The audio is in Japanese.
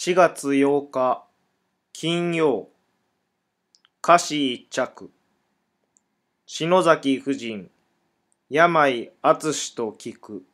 4月8日金曜歌詞一着篠崎夫人病厚しと聞く